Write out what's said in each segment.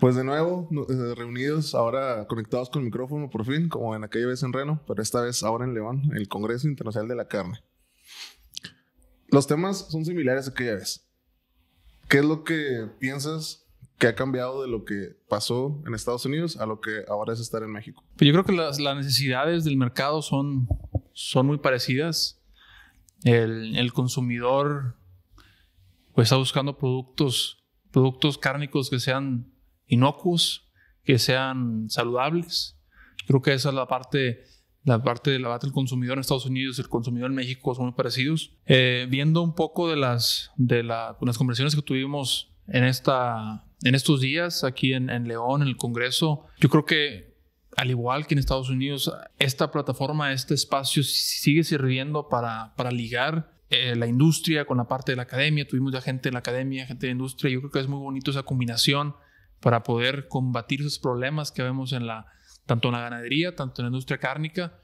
Pues de nuevo, eh, reunidos, ahora conectados con el micrófono por fin, como en aquella vez en Reno, pero esta vez ahora en León, el Congreso Internacional de la Carne. Los temas son similares a aquella vez. ¿Qué es lo que piensas que ha cambiado de lo que pasó en Estados Unidos a lo que ahora es estar en México? Pues yo creo que las, necesidades del mercado son, son muy parecidas. El, consumidor pues, está buscando productos productos cárnicos que sean inocuos, que sean saludables. Creo que esa es la parte, la parte de la del consumidor en Estados Unidos y el consumidor en México son muy parecidos. Eh, viendo un poco de las, de las conversaciones que tuvimos en, esta, en estos días aquí en, en León, en el Congreso, yo creo que al igual que en Estados Unidos, esta plataforma, este espacio sigue sirviendo para, para ligar eh, la industria con la parte de la academia. Tuvimos ya gente de la academia, gente de industria. Yo creo que es muy bonito esa combinación para poder combatir esos problemas que vemos en la, tanto en la ganadería, tanto en la industria cárnica.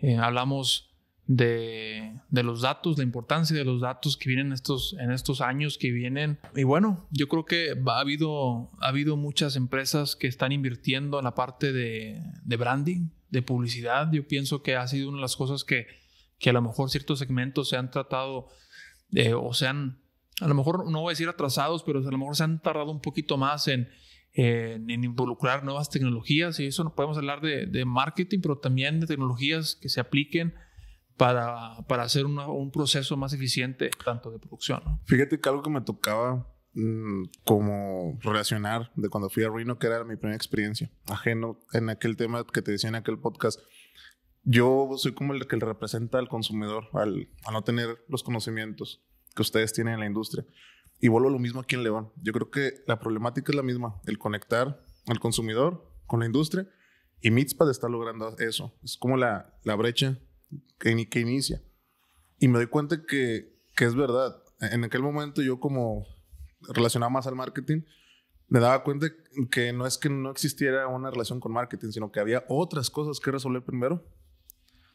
Eh, hablamos de, de, los datos, la importancia de los datos que vienen estos, en estos años que vienen. Y bueno, yo creo que ha habido, ha habido muchas empresas que están invirtiendo en la parte de branding, de publicidad. Yo pienso que ha sido una de las cosas que que a lo mejor ciertos segmentos se han tratado eh, o sean, a lo mejor no voy a decir atrasados, pero a lo mejor se han tardado un poquito más en, involucrar nuevas tecnologías y eso no podemos hablar de, marketing, pero también de tecnologías que se apliquen para, para hacer un proceso más eficiente, tanto de producción. Fíjate que algo que me tocaba mm, como relacionar de cuando fui a Reno, que era mi primera experiencia, ajeno en aquel tema que te decía en aquel podcast, yo soy como el que representa al consumidor al, no tener los conocimientos que ustedes tienen en la industria. Y vuelvo a lo mismo aquí en León. Yo creo que la problemática es la misma, el conectar al consumidor con la industria y Mitzpad está logrando eso. Es como la, brecha que, que, inicia. Y me doy cuenta que, que es verdad. E-, en aquel momento yo como relacionaba más al marketing, me daba cuenta que no es que no existiera una relación con marketing, sino que había otras cosas que resolver primero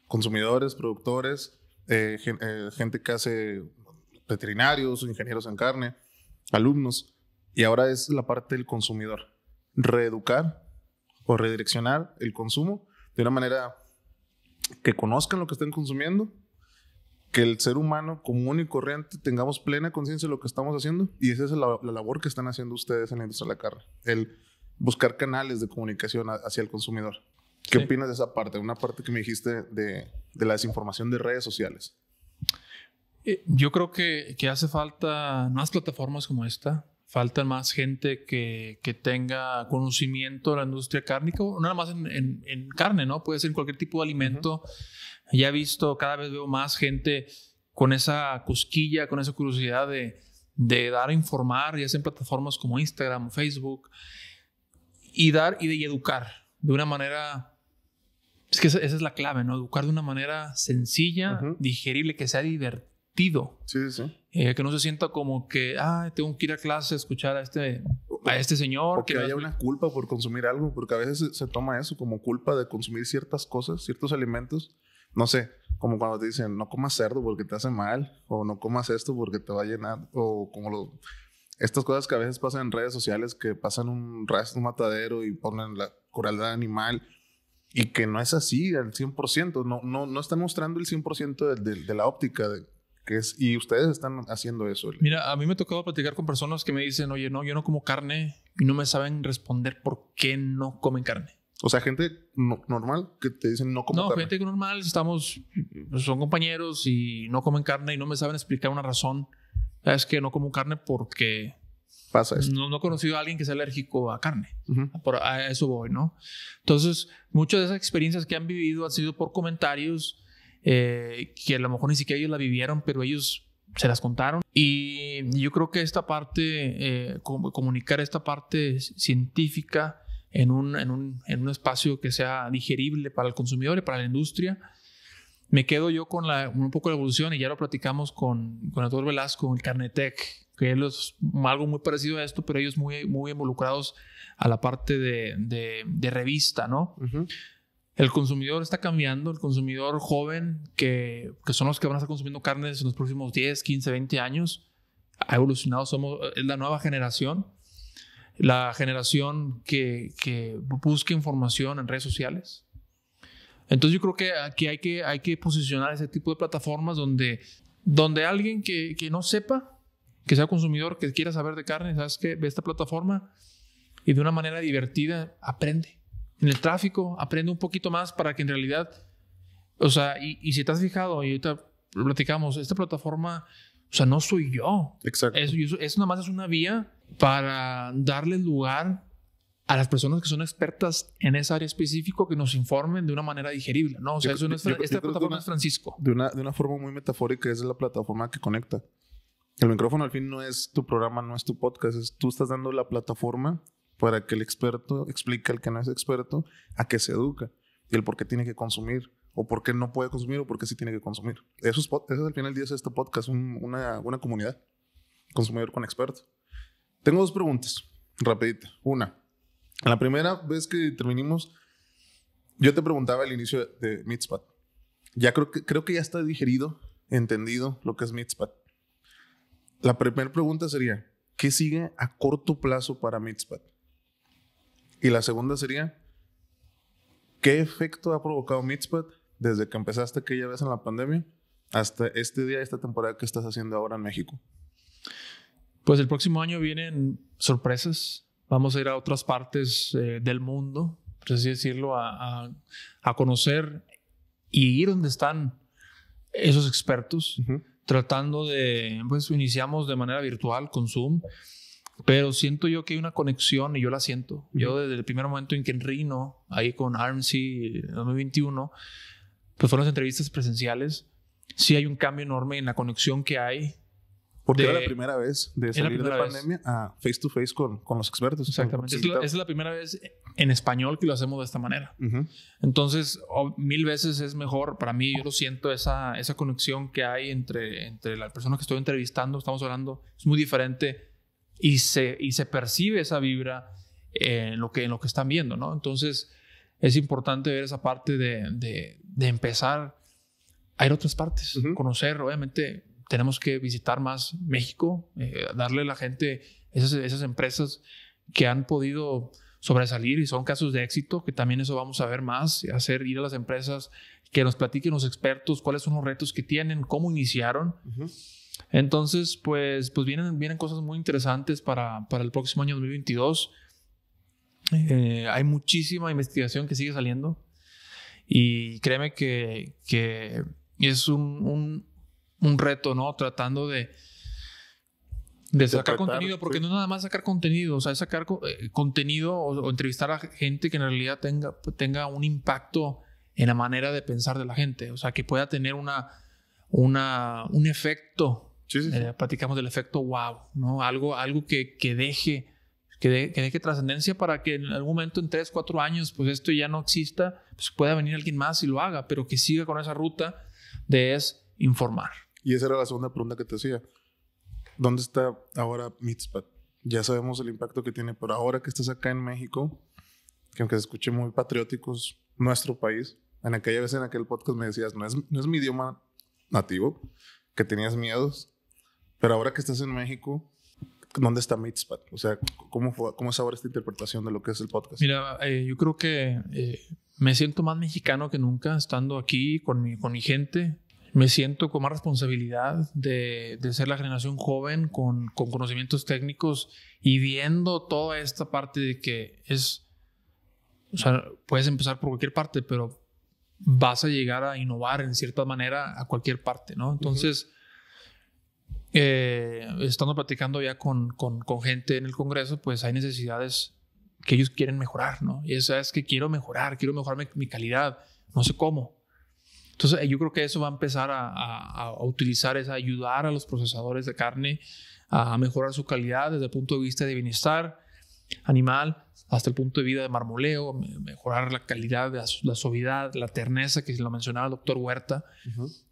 consumidores, productores, eh, eh, gente que hace veterinarios, ingenieros en carne, alumnos. Y ahora es la parte del consumidor. Reeducar o redireccionar el consumo de una manera que conozcan lo que estén consumiendo, que el ser humano común y corriente tengamos plena conciencia de lo que estamos haciendo. Y esa es la, labor que están haciendo ustedes en la industria de la carne. El buscar canales de comunicación hacia el consumidor. ¿Qué opinas de esa parte? Una parte que me dijiste de, de la desinformación de redes sociales. Eh, yo creo que, que, hace falta más plataformas como esta, falta más gente que, que tenga conocimiento de la industria cárnica, no nada más en, en, carne, ¿no? Puede ser en cualquier tipo de alimento. Ya he visto, cada vez veo más gente con esa cosquilla, con esa curiosidad de, de dar a informar, ya sea en plataformas como Instagram, Facebook, y dar y de y educar de una manera es que esa, es la clave, ¿no? Educar de una manera sencilla, digerible, que sea divertido. Sí, sí, eh, que no se sienta como que, ah, tengo que ir a clase a escuchar a este, a este señor. que, haya una culpa por consumir algo, porque a veces se toma eso como culpa de consumir ciertas cosas, ciertos alimentos. No sé, como cuando te dicen, no comas cerdo porque te hace mal, o no comas esto porque te va a llenar, o como estas cosas que a veces pasan en redes sociales, que pasan un rastro, un matadero y ponen la crueldad animal y que no es así al 100%, no, no, no están mostrando el 100% de, la óptica de, que es, y ustedes están haciendo eso. Mira, a mí me ha tocado platicar con personas que me dicen, oye, no, yo no como carne y no me saben responder por qué no comen carne. O sea, gente normal que te dicen no como carne. No, gente normal, estamos, pues, son compañeros y no comen carne y no me saben explicar una razón. Es que no como carne porque no, he conocido a alguien que sea alérgico a carne. por, a eso voy, ¿no? Entonces, muchas de esas experiencias que han vivido han sido por comentarios eh, que a lo mejor ni siquiera ellos la vivieron, pero ellos se las contaron. Y yo creo que esta parte, eh, comunicar esta parte científica en un, en, un, espacio que sea digerible para el consumidor y para la industria. Me quedo yo con un poco la evolución y ya lo platicamos con, con Arturo Velasco, el Carnetec, que es algo muy parecido a esto, pero ellos muy, muy involucrados a la parte de, de, revista, ¿no? El consumidor está cambiando, el consumidor joven, que, que, son los que van a estar consumiendo carnes en los próximos 10, 15, 20 años, ha evolucionado, somos es la nueva generación, la generación que, que busca información en redes sociales, entonces yo creo que aquí hay que, hay que posicionar ese tipo de plataformas donde, donde alguien que, que no sepa que sea consumidor, que quiera saber de carne, ¿sabes qué? Ve esta plataforma y de una manera divertida aprende. En el tráfico, aprende un poquito más para que en realidad, o sea, y, si te has fijado, y ahorita platicamos, esta plataforma, o sea, no soy yo. Exacto. Eso, nada más es una vía para darle lugar a las personas que son expertas en esa área específico que nos informen de una manera digerible, ¿no? O sea, es, esta plataforma es Francisco. De una, de una forma muy metafórica, es la plataforma que conecta. El micrófono al fin no es tu programa, no es tu podcast, es, tú estás dando la plataforma para que el experto explique al que no es experto a qué se educa y el por qué tiene que consumir o por qué no puede consumir o por qué sí tiene que consumir. Eso es, eso al final del día este podcast, una, buena comunidad, consumidor con experto. Tengo dos preguntas, rapidita. Una, la primera vez que terminamos, yo te preguntaba al inicio de, de Mitzpat. Ya creo que, creo que ya está digerido, entendido lo que es Mitzpat la primera pregunta sería, ¿qué sigue a corto plazo para Mitzpat? Y la segunda sería, ¿qué efecto ha provocado Mitzpat desde que empezaste aquella vez en la pandemia hasta este día, esta temporada que estás haciendo ahora en México? Pues el próximo año vienen sorpresas. Vamos a ir a otras partes eh, del mundo, por así decirlo, a, conocer y ir donde están esos expertos tratando de, pues iniciamos de manera virtual con Zoom, pero siento yo que hay una conexión y yo la siento. Yo desde el primer momento en que en Rino, ahí con Armsy 2021, pues fueron las entrevistas presenciales, sí hay un cambio enorme en la conexión que hay porque era la primera vez de salir de pandemia a ah, face to face con, con los expertos. Exactamente. Es la, es la, primera vez en español que lo hacemos de esta manera. Entonces, mil veces es mejor. Para mí, yo lo siento, esa, esa conexión que hay entre, entre la persona que estoy entrevistando, estamos hablando, es muy diferente y se, y se percibe esa vibra en lo, que, en lo que están viendo, ¿no? Entonces, es importante ver esa parte de, de, empezar a ir a otras partes, conocer, obviamente tenemos que visitar más México, eh, darle a la gente esas, esas empresas que han podido sobresalir y son casos de éxito, que también eso vamos a ver más, hacer ir a las empresas, que nos platiquen los expertos cuáles son los retos que tienen, cómo iniciaron. Entonces, pues, pues vienen, vienen cosas muy interesantes para, para el próximo año 2022. Eh, hay muchísima investigación que sigue saliendo y créeme que, que es un, un reto, ¿no? Tratando de, sacar contenido, porque no es nada más sacar contenido, o sea, es sacar eh, contenido o, entrevistar a gente que en realidad tenga, tenga un impacto en la manera de pensar de la gente, o sea, que pueda tener una, una, un efecto. Eh, platicamos del efecto wow, ¿no? Algo, algo que, deje, que, que deje trascendencia para que en algún momento, en tres, cuatro años, pues esto ya no exista, pues pueda venir alguien más y lo haga, pero que siga con esa ruta de es informar. Y esa era la segunda pregunta que te hacía. ¿Dónde está ahora Mitzpat? Ya sabemos el impacto que tiene, pero ahora que estás acá en México, que aunque se escuche muy patrióticos, nuestro país, en aquella vez en aquel podcast me decías, no es, no es mi idioma nativo, que tenías miedos, pero ahora que estás en México, ¿dónde está Mitzpat? O sea, ¿cómo, ¿cómo es ahora esta interpretación de lo que es el podcast? Mira, eh, yo creo que eh, me siento más mexicano que nunca estando aquí con mi, con mi gente me siento con más responsabilidad de, ser la generación joven con, conocimientos técnicos y viendo toda esta parte de que es, o sea, puedes empezar por cualquier parte, pero vas a llegar a innovar en cierta manera a cualquier parte, ¿no? Entonces, eh, estando platicando ya con, gente en el Congreso, pues hay necesidades que ellos quieren mejorar, ¿no? Y esa es que quiero mejorar, quiero mejorar mi calidad, no sé cómo entonces, eh, yo creo que eso va a empezar a, a utilizar, es ayudar a los procesadores de carne a mejorar su calidad desde el punto de vista de bienestar animal hasta el punto de vida de marmoleo, mejorar la calidad, la, la suavidad, la terneza que lo mencionaba el doctor Huerta,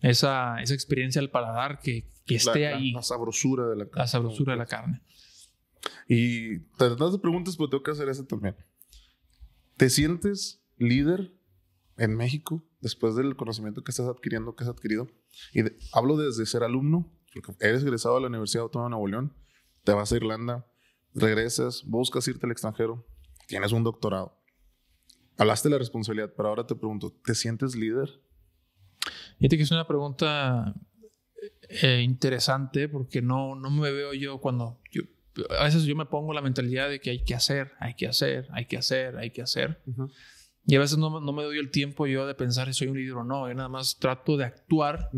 esa, experiencia del paladar que, esté ahí. La, sabrosura de la carne. La sabrosura de la carne. Y te das preguntas, pero pues tengo que hacer esa también. ¿Te sientes líder en México? después del conocimiento que estás adquiriendo, que has adquirido, y hablo desde ser alumno, porque eres egresado de la Universidad Autónoma de Nuevo León, te vas a Irlanda, regresas, buscas irte al extranjero, tienes un doctorado. Hablaste de la responsabilidad, pero ahora te pregunto, ¿te sientes líder? Fíjate que es una pregunta eh, interesante porque no, no me veo yo cuando... Yo, a veces yo me pongo la mentalidad de que hay que hacer, hay que hacer, hay que hacer, hay que hacer. Y a veces no, me doy el tiempo yo de pensar si soy un líder o no. Yo nada más trato de actuar.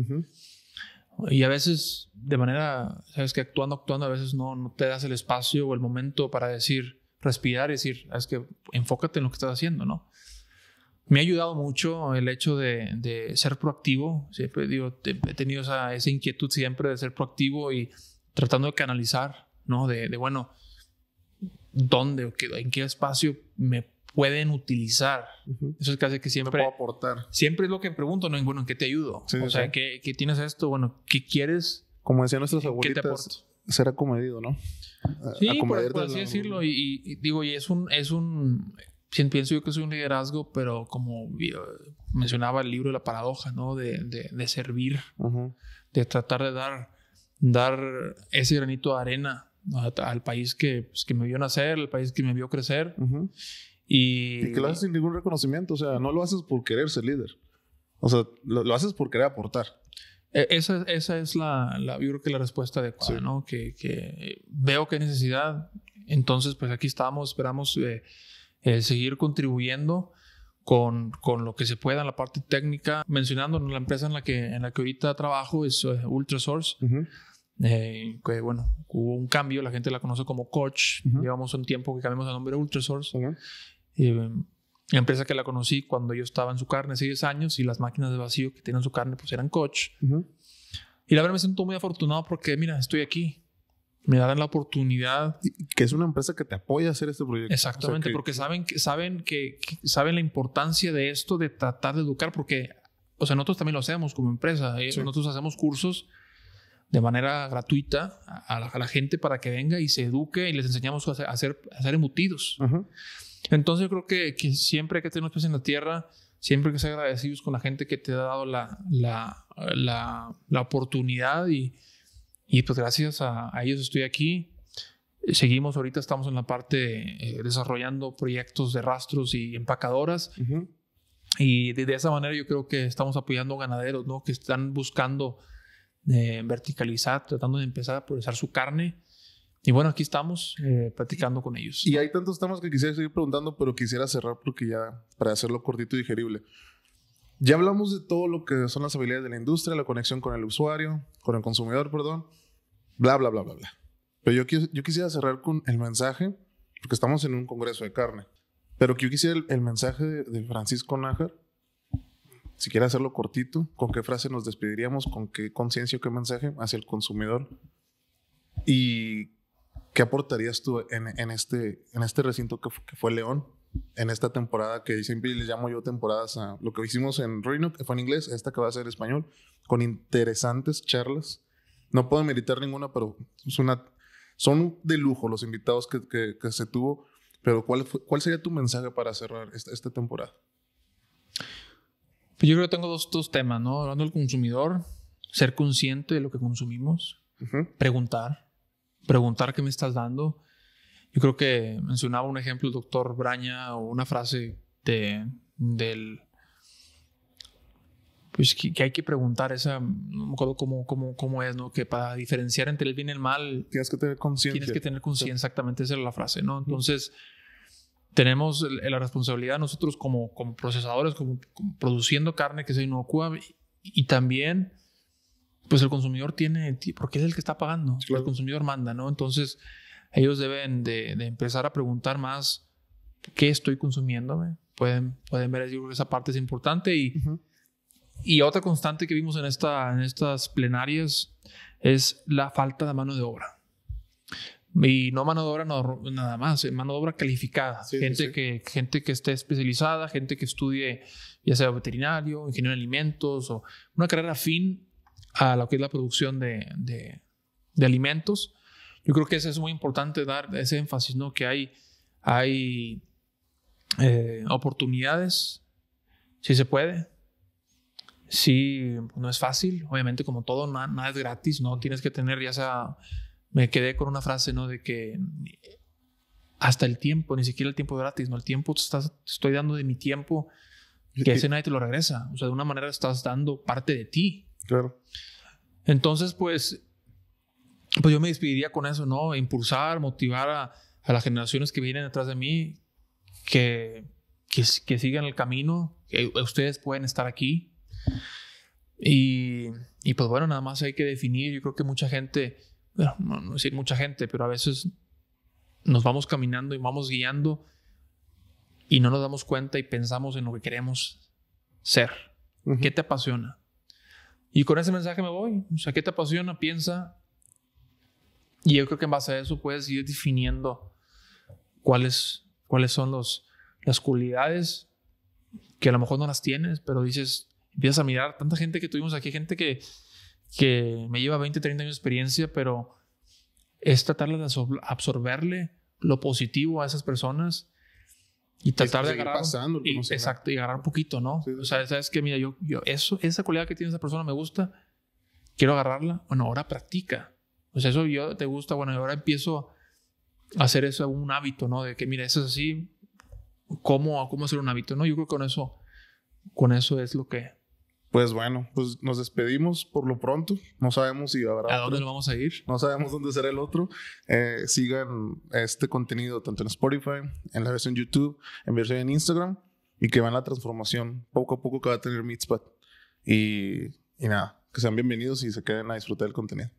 Y a veces, de manera, sabes que actuando, actuando, a veces no, no te das el espacio o el momento para decir, respirar y decir, es que enfócate en lo que estás haciendo, ¿no? Me ha ayudado mucho el hecho de, ser proactivo. Siempre digo, he tenido esa, inquietud siempre de ser proactivo y tratando de canalizar, ¿no? De, de bueno, ¿dónde, en qué espacio me pueden utilizar. Eso es casi que siempre... Puedo aportar. Siempre es lo que pregunto, ¿no? Bueno, ¿en qué te ayudo? o sea, ¿qué, tienes esto? Bueno, ¿qué quieres? Como decían nuestros abuelitos, ser acomedido, ¿no? sí, por, así decirlo. Y, digo, y es un... Es un pienso yo que soy un liderazgo, pero como eh, mencionaba el libro La Paradoja, ¿no? De, de, servir, de tratar de dar, dar ese granito de arena al país que, pues, que me vio nacer, al país que me vio crecer. Y... que lo haces sin ningún reconocimiento, o sea, no lo haces por querer ser líder. O sea, lo, haces por querer aportar. E, esa, esa es la, yo creo que la respuesta adecuada, ¿no? Que, veo que hay necesidad, entonces pues aquí estamos, esperamos eh, eh, seguir contribuyendo con, con, lo que se pueda en la parte técnica, mencionando la empresa en la que, en la que ahorita trabajo, es Ultra eh, Ultrasource, que bueno, hubo un cambio, la gente la conoce como Coach, llevamos un tiempo que cambiamos el nombre a Ultrasource. Uh eh, empresa que la conocí cuando yo estaba en su carne hace 10 años y las máquinas de vacío que tienen su carne pues eran coach. Y la verdad me siento muy afortunado porque, mira, estoy aquí. Me dan la oportunidad. Que es una empresa que te apoya a hacer este proyecto. Exactamente, porque saben, que, saben que, saben la importancia de esto, de tratar de educar, porque, o sea, nosotros también lo hacemos como empresa. Eh, nosotros hacemos cursos de manera gratuita a la, gente para que venga y se eduque y les enseñamos a hacer, a hacer embutidos. Entonces yo creo que, siempre hay que tener un pies en la tierra, siempre que ser agradecidos con la gente que te ha dado la, oportunidad y, y, pues gracias a, ellos estoy aquí. Seguimos ahorita, estamos en la parte eh, desarrollando proyectos de rastros y empacadoras. Y de, esa manera yo creo que estamos apoyando ganaderos, ¿no? Que están buscando eh, verticalizar, tratando de empezar a procesar su carne y bueno, aquí estamos eh, platicando con ellos. Y hay tantos temas que quisiera seguir preguntando, pero quisiera cerrar porque ya, para hacerlo cortito y digerible. Ya hablamos de todo lo que son las habilidades de la industria, la conexión con el usuario, con el consumidor, perdón, bla, bla, bla, bla, bla. Pero yo, yo quisiera cerrar con el mensaje, porque estamos en un congreso de carne, pero que yo quisiera el, mensaje de, Francisco Nájar, si quiere hacerlo cortito, con qué frase nos despediríamos, con qué conciencia, qué mensaje hacia el consumidor y ¿Qué aportarías tú en, este, en este recinto que, fue León? En esta temporada que siempre les llamo yo temporadas a lo que hicimos en Reino, que fue en inglés, esta que va a ser en español, con interesantes charlas. No puedo meditar ninguna, pero es una, son de lujo los invitados que, se tuvo. Pero ¿cuál, ¿cuál sería tu mensaje para cerrar esta, temporada? Pues yo creo que tengo dos, temas, ¿no? Hablando del consumidor, ser consciente de lo que consumimos, preguntar, preguntar qué me estás dando. Yo creo que mencionaba un ejemplo el doctor Braña o una frase de, del... Pues que, hay que preguntar esa, no me acuerdo cómo, cómo, cómo, es, ¿no? Que para diferenciar entre el bien y el mal... Tienes que tener conciencia. Tienes que tener conciencia, exactamente esa es la frase, ¿no? Entonces, tenemos la responsabilidad nosotros como, como procesadores, como, produciendo carne que se inocua y también pues el consumidor tiene, porque es el que está pagando, el consumidor manda, ¿no? Entonces ellos deben de, empezar a preguntar más qué estoy consumiendo, pueden, pueden ver, yo creo que esa parte es importante y, y otra constante que vimos en, esta, en estas plenarias es la falta de mano de obra. Y no mano de obra nada más, eh, mano de obra calificada. gente, Que, gente que esté especializada, gente que estudie ya sea veterinario, ingeniero de alimentos o una carrera afín a lo que es la producción de, alimentos. Yo creo que eso es muy importante dar ese énfasis, ¿no? Que hay, hay eh, oportunidades, si se puede. si pues, no es fácil, obviamente como todo, nada, es gratis, ¿no? Tienes que tener ya sea, me quedé con una frase, ¿no? De que hasta el tiempo, ni siquiera el tiempo gratis, ¿no? El tiempo estás, estoy dando de mi tiempo, que ese nadie te lo regresa. O sea, de una manera estás dando parte de ti. Claro. Entonces, pues, pues yo me despediría con eso, ¿no? Impulsar, motivar a, las generaciones que vienen detrás de mí, que, que, sigan el camino, que ustedes pueden estar aquí. Y, pues bueno, nada más hay que definir, yo creo que mucha gente, bueno, no, decir mucha gente, pero a veces nos vamos caminando y vamos guiando y no nos damos cuenta y pensamos en lo que queremos ser. ¿Qué te apasiona? Y con ese mensaje me voy. O sea, ¿qué te apasiona? Piensa. Y yo creo que en base a eso puedes ir definiendo cuáles, cuáles son los, las cualidades que a lo mejor no las tienes, pero dices, empiezas a mirar tanta gente que tuvimos aquí, gente que, que me lleva 20, 30 años de experiencia, pero es tratar de absorberle lo positivo a esas personas y tratar de agarrar. Pasando, y, exacto, y agarrar un poquito, ¿no? O sea, sabes que, mira, yo, yo, eso, esa cualidad que tiene esa persona me gusta, quiero agarrarla. Bueno, ahora practica. O sea, eso yo te gusta, bueno, ahora empiezo a hacer eso un hábito, ¿no? De que, mira, eso es así, ¿cómo, cómo hacer un hábito, ¿no? Yo creo que con eso, con eso es lo que, pues bueno, pues nos despedimos por lo pronto. No sabemos si habrá. ¿A dónde lo vamos a ir? No sabemos dónde será el otro. Eh, sigan este contenido tanto en Spotify, en la versión YouTube, en versión en Instagram y que vean la transformación poco a poco que va a tener Mitspat Y, y nada, que sean bienvenidos y se queden a disfrutar del contenido.